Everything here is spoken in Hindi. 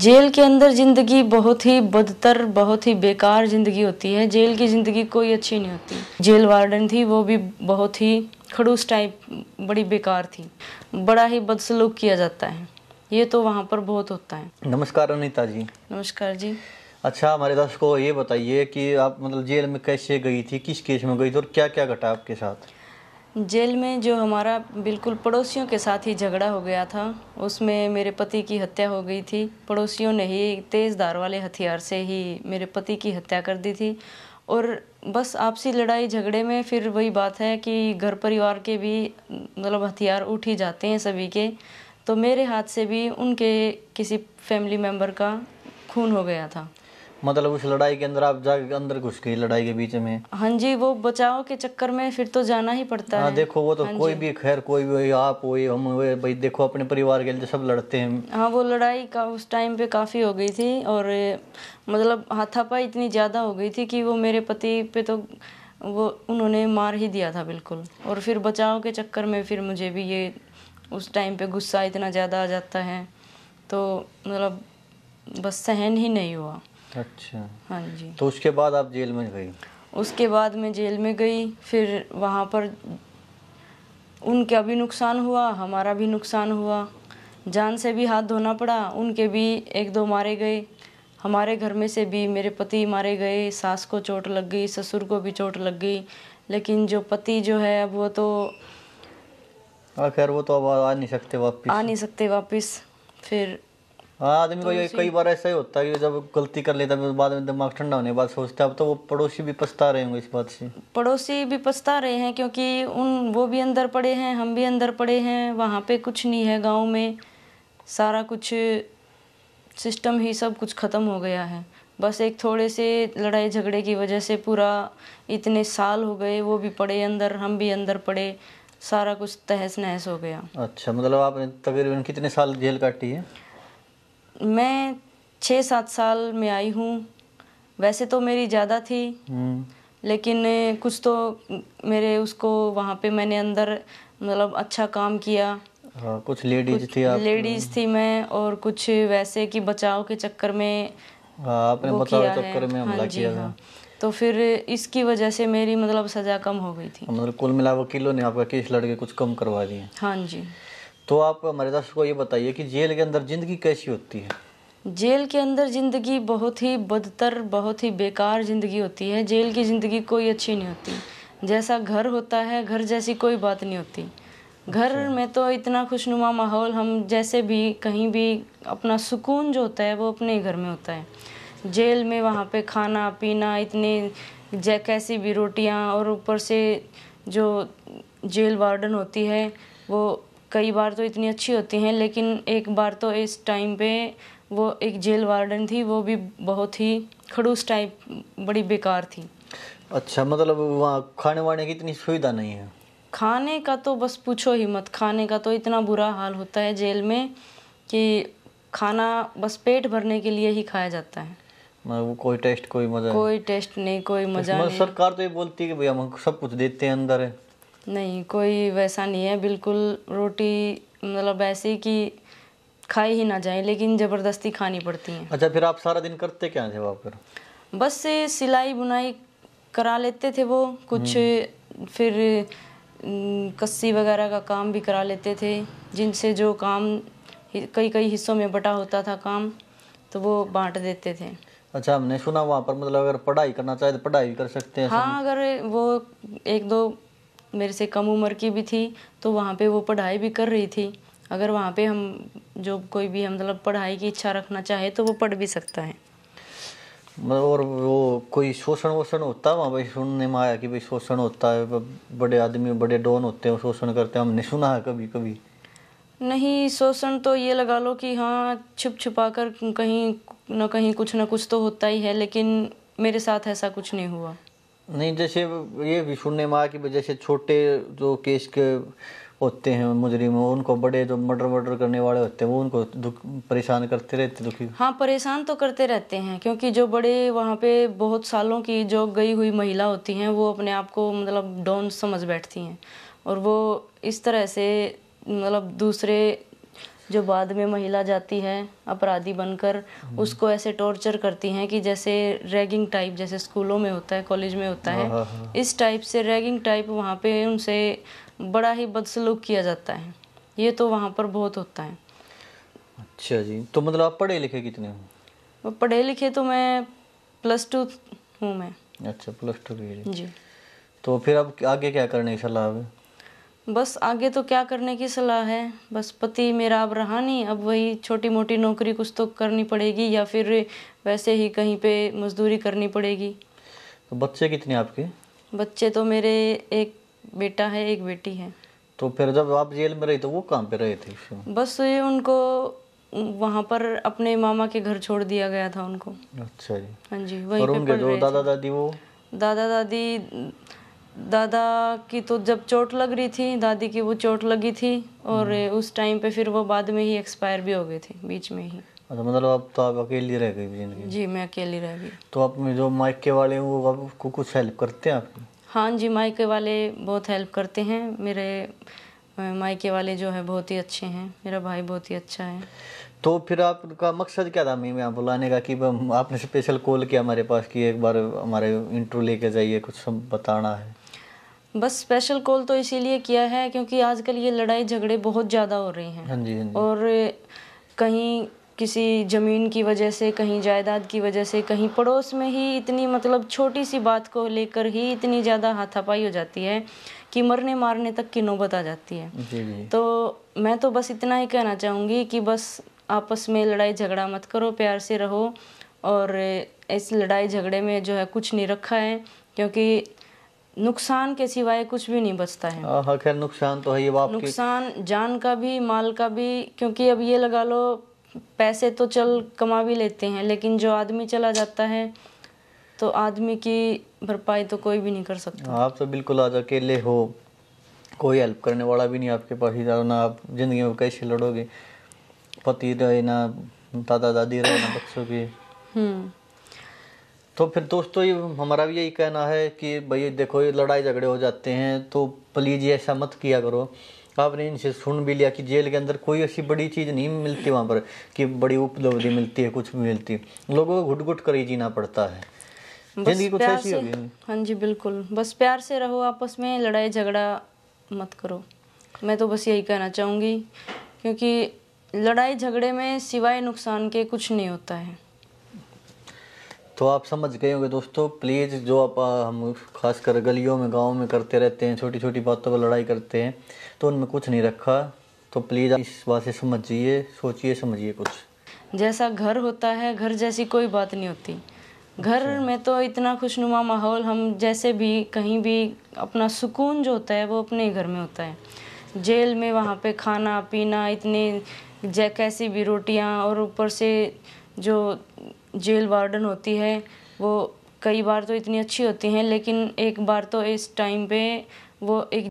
जेल के अंदर ज़िंदगी बहुत ही बदतर बहुत ही बेकार ज़िंदगी होती है जेल की ज़िंदगी कोई अच्छी नहीं होती जेल वार्डन थी वो भी बहुत ही खड़ूस टाइप बड़ी बेकार थी बड़ा ही बदसलूक किया जाता है ये तो वहाँ पर बहुत होता है नमस्कार अनिता जी नमस्कार जी अच्छा हमारे दर्शकों ये बताइए कि आप मतलब जेल में कैसे गई थी किस केस में गई थी और क्या क्या घटा आपके साथ जेल में जो हमारा बिल्कुल पड़ोसियों के साथ ही झगड़ा हो गया था उसमें मेरे पति की हत्या हो गई थी पड़ोसियों ने ही तेज़ धार वाले हथियार से ही मेरे पति की हत्या कर दी थी और बस आपसी लड़ाई झगड़े में फिर वही बात है कि घर परिवार के भी मतलब हथियार उठ ही जाते हैं सभी के तो मेरे हाथ से भी उनके किसी फैमिली मेम्बर का खून हो गया था मतलब उस लड़ाई के अंदर आप जाके अंदर घुस गए लड़ाई के बीच में हाँ जी वो बचाव के चक्कर में फिर तो जाना ही पड़ता आ, हाँ, है देखो वो तो हाँ कोई भी खैर कोई भी आप हो हम हुए भाई देखो अपने परिवार के लिए सब लड़ते हैं हाँ वो लड़ाई का उस टाइम पे काफ़ी हो गई थी और मतलब हाथापाई इतनी ज़्यादा हो गई थी कि वो मेरे पति पे तो वो उन्होंने मार ही दिया था बिल्कुल और फिर बचाव के चक्कर में फिर मुझे भी ये उस टाइम पे गुस्सा इतना ज़्यादा आ जाता है तो मतलब बस सहन ही नहीं हुआ अच्छा हाँ जी तो उसके बाद आप जेल में गई उसके बाद मैं जेल में गई फिर वहाँ पर उनका भी नुकसान हुआ हमारा भी नुकसान हुआ जान से भी हाथ धोना पड़ा उनके भी एक दो मारे गए हमारे घर में से भी मेरे पति मारे गए सास को चोट लग गई ससुर को भी चोट लग गई लेकिन जो पति जो है अब वो तो आखिर वो तो अब आ नहीं सकते वापस आ नहीं सकते वापस फिर हाँ आदमी तो कई बार ऐसा ही होता है कि जब गलती कर लेता है बाद में दिमाग ठंडा होने के बाद सोचते हैं अब तो वो पड़ोसी भी पछता रहे होंगे इस बात से पड़ोसी भी पछता रहे हैं क्योंकि उन वो भी अंदर पड़े हैं हम भी अंदर पड़े हैं वहाँ पे कुछ नहीं है गाँव में सारा कुछ सिस्टम ही सब कुछ ख़त्म हो गया है बस एक थोड़े से लड़ाई झगड़े की वजह से पूरा इतने साल हो गए वो भी पड़े अंदर हम भी अंदर पड़े सारा कुछ तहस नहस हो गया अच्छा मतलब आपने तकरीबन कितने साल जेल काटी है मैं छः सात साल में आई हूँ वैसे तो मेरी ज़्यादा थी हम्म। लेकिन कुछ तो मेरे उसको वहाँ पे मैंने अंदर मतलब अच्छा काम किया हाँ कुछ लेडीज थी आप लेडीज थी मैं और कुछ वैसे कि बचाव के चक्कर में हाँ, आपने बचाव चक्कर में हमला हाँ किया हाँ। तो फिर इसकी वजह से मेरी मतलब सजा कम हो गई थी मतलब कुल मिला वकीलों ने आपका केस लड़के कुछ कम करवा दिया हाँ जी तो आप हमारे दर्शक को ये बताइए कि जेल के अंदर ज़िंदगी कैसी होती है जेल के अंदर ज़िंदगी बहुत ही बदतर बहुत ही बेकार ज़िंदगी होती है जेल की ज़िंदगी कोई अच्छी नहीं होती जैसा घर होता है घर जैसी कोई बात नहीं होती घर अच्छा। में तो इतना खुशनुमा माहौल हम जैसे भी कहीं भी अपना सुकून जो होता है वो अपने ही घर में होता है जेल में वहाँ पे खाना पीना इतने जै कैसी भी रोटियाँ और ऊपर से जो जेल वार्डन होती है वो कई बार तो इतनी अच्छी होती हैं लेकिन एक बार तो इस टाइम पे वो एक जेल वार्डन थी वो भी बहुत ही खड़ूस टाइप बड़ी बेकार थी अच्छा मतलब वहाँ खाने वाने की इतनी सुविधा नहीं है खाने का तो बस पूछो ही मत खाने का तो इतना बुरा हाल होता है जेल में कि खाना बस पेट भरने के लिए ही खाया जाता है मतलब वो कोई टेस्ट कोई मजा कोई टेस्ट नहीं कोई तो मजा मतलब नहीं सरकार तो ये बोलती है कि भैया हम सब कुछ देते हैं अंदर है नहीं कोई वैसा नहीं है बिल्कुल रोटी मतलब ऐसे कि खाई ही ना जाए लेकिन ज़बरदस्ती खानी पड़ती हैं अच्छा फिर आप सारा दिन करते क्या थे वहाँ पर बस से सिलाई बुनाई करा लेते थे वो कुछ हम्म। फिर कस्सी वगैरह का काम भी करा लेते थे जिनसे जो काम कई कई हिस्सों में बटा होता था काम तो वो बांट देते थे अच्छा हमने सुना वहाँ पर मतलब अगर पढ़ाई करना चाहे तो पढ़ाई भी कर सकते हैं हाँ अगर वो एक दो मेरे से कम उम्र की भी थी तो वहाँ पे वो पढ़ाई भी कर रही थी अगर वहाँ पे हम जो कोई भी हम मतलब पढ़ाई की इच्छा रखना चाहे तो वो पढ़ भी सकता है मतलब और वो कोई शोषण वोषण होता है वहाँ भाई सुनने में आया कि भाई शोषण होता है बड़े आदमी बड़े डॉन होते हैं शोषण करते हैं हमने सुना है कभी कभी नहीं शोषण तो ये लगा लो कि हाँ छुप छुपा कर कहीं ना कहीं कुछ ना कुछ तो होता ही है लेकिन मेरे साथ ऐसा कुछ नहीं हुआ नहीं जैसे ये विष्णु में की कि जैसे छोटे जो केस के होते हैं मुजरिम उनको बड़े जो मर्डर वर्डर करने वाले होते हैं वो उनको दुख परेशान करते रहते दुखी हाँ परेशान तो करते रहते हैं क्योंकि जो बड़े वहाँ पे बहुत सालों की जो गई हुई महिला होती हैं वो अपने आप को मतलब डाउन समझ बैठती हैं और वो इस तरह से मतलब दूसरे जो बाद में महिला जाती है अपराधी बनकर उसको ऐसे टॉर्चर करती हैं कि जैसे रैगिंग टाइप जैसे स्कूलों में होता है कॉलेज में होता है हाँ, हाँ, हाँ। इस टाइप से रैगिंग टाइप वहाँ पे उनसे बड़ा ही बदसलूक किया जाता है ये तो वहाँ पर बहुत होता है अच्छा जी तो मतलब आप पढ़े लिखे कितने हो पढ़े लिखे तो मैं प्लस टू हूँ मैं अच्छा प्लस टू जी तो फिर अब आगे क्या करने इंशाल्लाह बस आगे तो क्या करने की सलाह है बस पति मेरा अब रहा नहीं अब वही छोटी मोटी नौकरी कुछ तो करनी पड़ेगी या फिर वैसे ही कहीं पे मजदूरी करनी पड़ेगी तो बच्चे कितने आपके बच्चे तो मेरे एक बेटा है एक बेटी है तो फिर जब आप जेल में रहे तो वो कहाँ पे रहे थे बस ये उनको वहाँ पर अपने मामा के घर छोड़ दिया गया था उनको अच्छा जी हाँ जी वही दादा दादी वो दादा दादी दादा की तो जब चोट लग रही थी दादी की वो चोट लगी थी और हम्म। उस टाइम पे फिर वो बाद में ही एक्सपायर भी हो गए थे बीच में ही अच्छा मतलब अब तो आप अकेली रह गई जिंदगी जी मैं अकेली रह गई तो आप जो मायके वाले हैं वो आपको कुछ हेल्प करते हैं आपकी हाँ जी मायके वाले बहुत हेल्प करते हैं मेरे मायके वाले जो है बहुत ही अच्छे हैं मेरा भाई बहुत ही अच्छा है तो फिर आपका मकसद क्या था मैं यहाँ बुलाने का कि आपने स्पेशल कॉल किया हमारे पास कि एक बार हमारे इंटरव्यू लेके जाइए कुछ बताना है बस स्पेशल कॉल तो इसीलिए किया है क्योंकि आजकल ये लड़ाई झगड़े बहुत ज़्यादा हो रही हैं हाँ जी, हाँ जी। और कहीं किसी ज़मीन की वजह से कहीं जायदाद की वजह से कहीं पड़ोस में ही इतनी मतलब छोटी सी बात को लेकर ही इतनी ज़्यादा हाथापाई हो जाती है कि मरने मारने तक की नौबत आ जाती है जी, जी। तो मैं तो बस इतना ही कहना चाहूँगी कि बस आपस में लड़ाई झगड़ा मत करो प्यार से रहो और इस लड़ाई झगड़े में जो है कुछ नहीं रखा है क्योंकि नुकसान के सिवाय कुछ भी नहीं बचता है हाँ, हाँ, खैर नुकसान तो है ये बाप नुकसान जान का भी माल का भी क्योंकि अब ये लगा लो पैसे तो चल कमा भी लेते हैं लेकिन जो आदमी चला जाता है तो आदमी की भरपाई तो कोई भी नहीं कर सकता हाँ, आप तो बिल्कुल आज अकेले हो कोई हेल्प करने वाला भी नहीं आपके पास ही ना आप जिंदगी में कैसे लड़ोगे पति रहे ना दादा दादी रहे ना बच्चों के हम्म। तो फिर दोस्तों ये हमारा भी यही कहना है कि भाई देखो ये लड़ाई झगड़े हो जाते हैं तो प्लीज़ ये ऐसा मत किया करो आपने इनसे सुन भी लिया कि जेल के अंदर कोई ऐसी बड़ी चीज़ नहीं मिलती वहाँ पर कि बड़ी उपलब्धि मिलती है कुछ भी मिलती लोगों को घुट घुट कर ही जीना पड़ता है जिंदगी कुछ ऐसी होगी हाँ जी बिल्कुल बस प्यार से रहो आपस में लड़ाई झगड़ा मत करो मैं तो बस यही कहना चाहूँगी क्योंकि लड़ाई झगड़े में सिवाय नुकसान के कुछ नहीं होता है तो आप समझ गए होंगे दोस्तों प्लीज़ जो आप हम खासकर गलियों में गाँव में करते रहते हैं छोटी छोटी बातों पर लड़ाई करते हैं तो उनमें कुछ नहीं रखा तो प्लीज़ इस बात से समझिए सोचिए समझिए कुछ जैसा घर होता है घर जैसी कोई बात नहीं होती घर अच्छा। में तो इतना खुशनुमा माहौल हम जैसे भी कहीं भी अपना सुकून जो होता है वो अपने ही घर में होता है जेल में वहाँ पे खाना पीना इतने कैसी भी रोटियाँ और ऊपर से जो जेल वार्डन होती है वो कई बार तो इतनी अच्छी होती हैं लेकिन एक बार तो इस टाइम पे वो एक